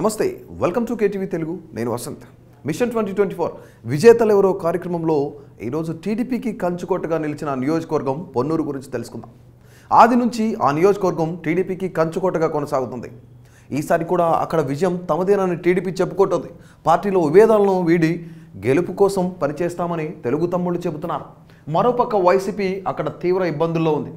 నమస్తే welcome to KTV Telugu నేను Vasanth mission twenty twenty four విజేతలు ఎవరో కార్యక్రమంలో ఈరోజు టీడీపీకి కంచుకోటగా నిలిచిన నియోజకవర్గం పొన్నూరు గురించి తెలుసుకుందాం ఆది నుంచి ఆ నియోజకవర్గం టీడీపీకి కంచుకోటగా కొనసాగుతుంది ఈసారి కూడా అక్కడ విజయం తమదేనని టీడీపీ చెప్పుకుంటుంది పార్టీలో విభేదాలను వీడి గెలుపు కోసం పనిచేస్తామని తెలుగు తమ్ముళ్ళు చెబుతున్నారు మరోపక్క వైసీపీ అక్కడ తీవ్ర ఇబ్బందుల్లో ఉంది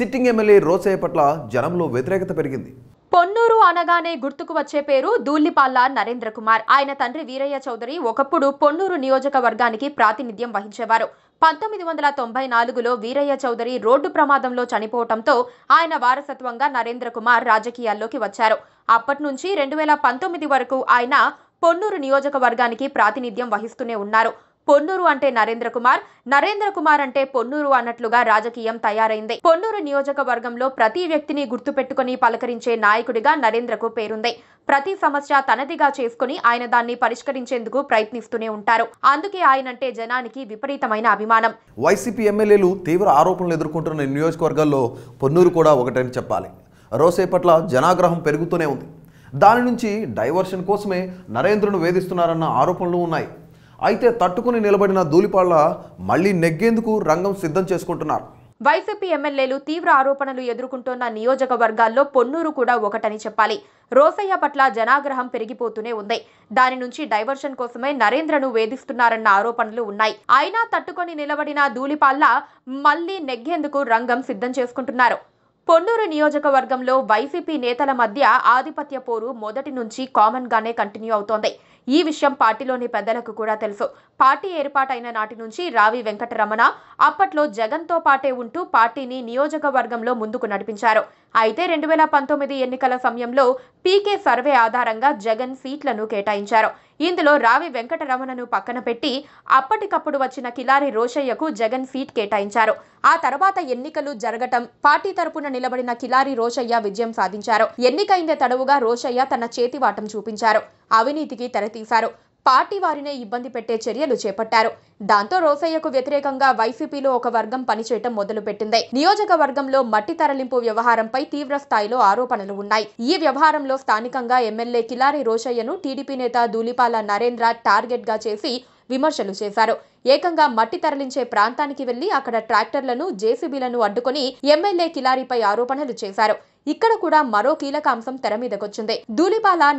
సిట్టింగ్ ఎమ్మెల్యే రోసయ్య పట్ల జనంలో వ్యతిరేకత పెరిగింది పొన్నూరు అనగానే గుర్తుకు వచ్చే పేరు దూల్లిపాల్ల నరేంద్ర కుమార్ ఆయన తండ్రి వీరయ్య చౌదరి ఒకప్పుడు పొన్నూరు నియోజకవర్గానికి ప్రాతినిధ్యం వహించేవారు పంతొమ్మిది వందల తొంభై నాలుగులో వీరయ్య చౌదరి రోడ్డు ప్రమాదంలో చనిపోవడంతో ఆయన వారసత్వంగా నరేంద్ర కుమార్ రాజకీయాల్లోకి వచ్చారు అప్పటి నుంచి రెండు వేల పంతొమ్మిది వరకు ఆయన పొన్నూరు నియోజకవర్గానికి ప్రాతినిధ్యం వహిస్తూనే ఉన్నారు పొన్నూరు అంటే నరేంద్ర కుమార్ నరేంద్ర కుమార్ అంటే పొన్నూరు అన్నట్లుగా రాజకీయం తయారైంది పొన్నూరు నియోజకవర్గంలో ప్రతి వ్యక్తిని గుర్తుపెట్టుకుని పలకరించే నాయకుడిగా నరేంద్రకు పేరుంది ప్రతి సమస్య తనదిగా చేసుకుని ఆయన దాన్ని పరిష్కరించేందుకు ప్రయత్నిస్తూనే ఉంటారు అందుకే ఆయనంటే జనానికి విపరీతమైన అభిమానం వైసీపీ ఎమ్మెల్యేలు తీవ్ర ఆరోపణలు ఎదుర్కొంటున్న నియోజకవర్గాల్లో పొన్నూరు కూడా ఒకటని చెప్పాలి రోసేపట్ల జనాగ్రహం పెరుగుతూనే ఉంది దాని నుంచి డైవర్షన్ కోసమే నరేంద్రను వేధిస్తున్నారన్న ఆరోపణలు ఉన్నాయి అయితే తట్టుకుని నిలబడిన ధూళిపాళ్ల మళ్లీ నెగ్గేందుకు రంగం సిద్ధం చేసుకుంటున్నారు వైసీపీ ఎమ్మెల్యేలు తీవ్ర ఆరోపణలు ఎదుర్కొంటున్న నియోజకవర్గాల్లో పొన్నూరు కూడా ఒకటని చెప్పాలి రోసయ్య పట్ల జనాగ్రహం పెరిగిపోతూనే ఉంది దాని నుంచి డైవర్షన్ కోసమే నరేంద్రను వేధిస్తున్నారన్న ఆరోపణలు ఉన్నాయి అయినా తట్టుకొని నిలబడిన ధూళిపాల్ల మళ్లీ నెగ్గేందుకు రంగం సిద్ధం చేసుకుంటున్నారు పొన్నూరు నియోజకవర్గంలో వైసీపీ నేతల మధ్య ఆధిపత్య పోరు మొదటి నుంచి కామన్ గానే కంటిన్యూ అవుతోంది ఈ విషయం పార్టీలోని పెద్దలకు కూడా తెలుసు పార్టీ ఏర్పాటైన నాటి నుంచి రావి వెంకటరమణ అప్పట్లో జగన్తో పాటే ఉంటూ పార్టీని నియోజకవర్గంలో ముందుకు నడిపించారు అయితే రెండు వేల పంతొమ్మిది ఎన్నికల సమయంలో పీకే సర్వే ఆధారంగా జగన్ సీట్లను కేటాయించారు ఇందులో రావి వెంకటరమణను పక్కన పెట్టి అప్పటికప్పుడు వచ్చిన కిలారి రోషయ్యకు జగన్ ఫీట్ కేటాయించారు ఆ తర్వాత ఎన్నికలు జరగటం పార్టీ తరపున నిలబడిన కిలారి రోషయ్య విజయం సాధించారు ఎన్నికైందే తడవుగా రోషయ్య తన చేతివాటం చూపించారు అవినీతికి తెరతీశారు పార్టీ వారినే ఇబ్బంది పెట్టే చర్యలు చేపట్టారు దాంతో రోసయ్యకు వ్యతిరేకంగా వైసీపీలో ఒక వర్గం పనిచేయటం పెట్టింది నియోజకవర్గంలో మట్టి తరలింపు వ్యవహారంపై తీవ్ర స్థాయిలో ఆరోపణలు ఉన్నాయి ఈ వ్యవహారంలో స్థానికంగా ఎమ్మెల్యే కిలారి రోషయ్యను టీడీపీ నేత దూలిపాల నరేంద్ర టార్గెట్ గా చేసి విమర్శలు చేశారు ఏకంగా మట్టి తరలించే ప్రాంతానికి వెళ్లి అక్కడ ట్రాక్టర్లను జేసీబీలను అడ్డుకొని ఎమ్మెల్యే కిలారీపై ఆరోపణలు చేశారు ఇక్కడ కూడా మరో కీలక అంశం తెర మీదకొచ్చింది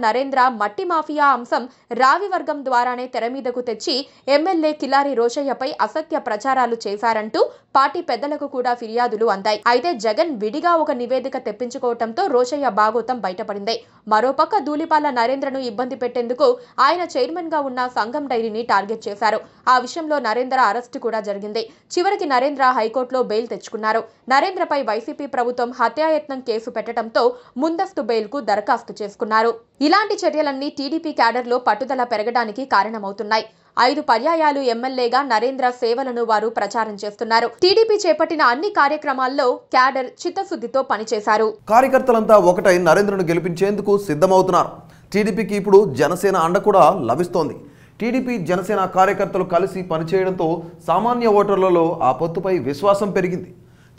నరేంద్ర మట్టి మాఫియా అంశం రావి వర్గం ద్వారానే తెర మీదకు తెచ్చి ఎమ్మెల్యే కిలారి రోషయ్యపై అసత్య ప్రచారాలు చేశారంటూ పార్టీ పెద్దలకు కూడా ఫిర్యాదులు అందాయి అయితే జగన్ విడిగా ఒక నివేదిక తెప్పించుకోవడంతో రోషయ్య భాగోతం బయటపడింది మరోపక్క ధూలిపాల నరేంద్రను ఇబ్బంది పెట్టేందుకు ఆయన చైర్మన్ గా ఉన్న సంఘం డైరీని టార్గెట్ చేశారు ఆ విషయం గతంలో నరేంద్ర అరెస్టు కూడా జరిగింది చివరికి నరేంద్ర హైకోర్టులో బెయిల్ తెచ్చుకున్నారు నరేంద్రపై వైసీపీ ప్రభుత్వం హత్యాయత్నం కేసు పెట్టడంతో ముందస్తు బెయిల్కు దరఖాస్తు చేసుకున్నారు ఇలాంటి చర్యలన్నీ టీడీపీ క్యాడర్లో పట్టుదల పెరగడానికి కారణమవుతున్నాయి ఐదు పర్యాయాలు ఎమ్మెల్యేగా నరేంద్ర సేవలను వారు ప్రచారం చేస్తున్నారు టీడీపీ చేపట్టిన అన్ని కార్యక్రమాల్లో క్యాడర్ చిత్తశుద్ధితో పనిచేశారు కార్యకర్తలంతా ఒకటై నరేంద్రను గెలిపించేందుకు సిద్ధమవుతున్నారు టీడీపీకి ఇప్పుడు జనసేన అండ కూడా లభిస్తోంది టీడీపీ జనసేన కార్యకర్తలు కలిసి పనిచేయడంతో సామాన్య ఓటర్లలో ఆ పొత్తుపై విశ్వాసం పెరిగింది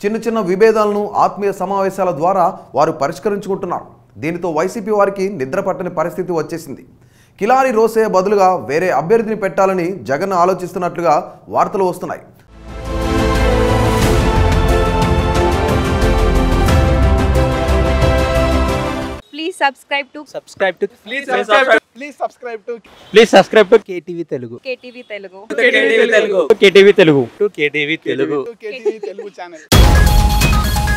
చిన్న చిన్న విభేదాలను ఆత్మీయ సమావేశాల ద్వారా వారు పరిష్కరించుకుంటున్నారు దీనితో వైసీపీ వారికి నిద్ర పట్టని పరిస్థితి వచ్చేసింది కిలారి రోసే బదులుగా వేరే అభ్యర్థిని పెట్టాలని జగన్ ఆలోచిస్తున్నట్లుగా వార్తలు వస్తున్నాయి subscribe to subscribe to please subscribe please subscribe to please subscribe to KTV Telugu KTV Telugu KTV Telugu KTV Telugu to KTV Telugu KTV Telugu channel